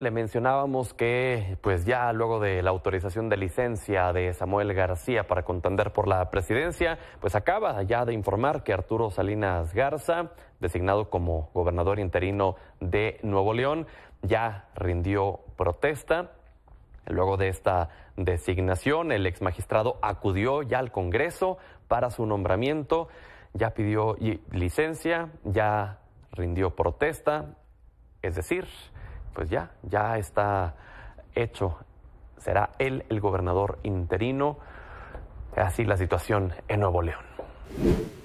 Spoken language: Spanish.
Le mencionábamos que, pues ya luego de la autorización de licencia de Samuel García para contender por la presidencia, pues acaba ya de informar que Arturo Salinas Garza, designado como gobernador interino de Nuevo León, ya rindió protesta. Luego de esta designación, el ex magistrado acudió ya al Congreso para su nombramiento, ya pidió licencia, ya rindió protesta, es decir, pues ya, ya está hecho. Será él el gobernador interino. Así la situación en Nuevo León.